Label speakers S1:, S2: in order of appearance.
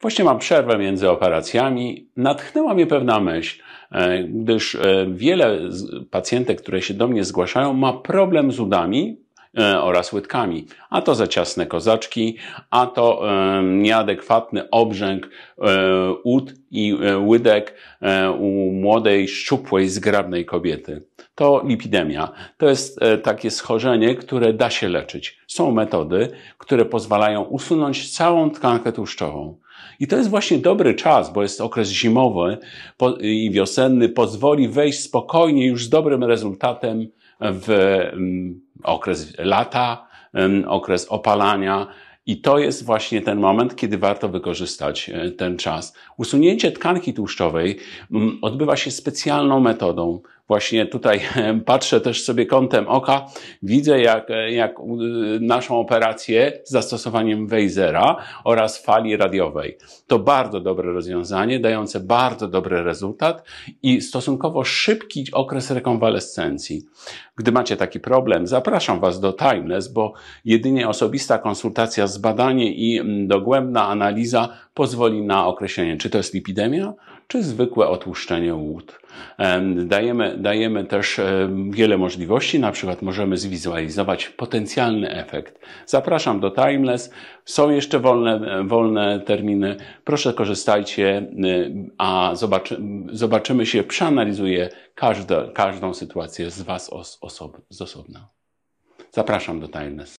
S1: Właśnie mam przerwę między operacjami. Natchnęła mnie pewna myśl, e, gdyż e, wiele pacjentek, które się do mnie zgłaszają, ma problem z udami, e, oraz łydkami. A to za ciasne kozaczki, a to nieadekwatny obrzęk ud i łydek u młodej, szczupłej, zgrabnej kobiety to lipidemia. To jest e, takie schorzenie, które da się leczyć. Są metody, które pozwalają usunąć całą tkankę tłuszczową. I to jest właśnie dobry czas, bo jest okres zimowy i wiosenny, pozwoli wejść spokojnie już z dobrym rezultatem w mm, okres lata, mm, okres opalania. I to jest właśnie ten moment, kiedy warto wykorzystać e, ten czas. Usunięcie tkanki tłuszczowej mm, odbywa się specjalną metodą właśnie tutaj patrzę też sobie kątem oka, widzę jak, jak naszą operację z zastosowaniem Weizera oraz fali radiowej. To bardzo dobre rozwiązanie, dające bardzo dobry rezultat i stosunkowo szybki okres rekonwalescencji. Gdy macie taki problem, zapraszam Was do Timeless, bo jedynie osobista konsultacja, zbadanie i mm, dogłębna analiza pozwoli na określenie, czy to jest lipidemia, czy zwykłe otłuszczenie łód. Dajemy, dajemy też wiele możliwości, na przykład możemy zwizualizować potencjalny efekt. Zapraszam do Timeless, są jeszcze wolne, wolne terminy, proszę korzystajcie, a zobaczy, zobaczymy się, przeanalizuję każde, każdą sytuację z Was os, osob, z osobna. Zapraszam do Timeless.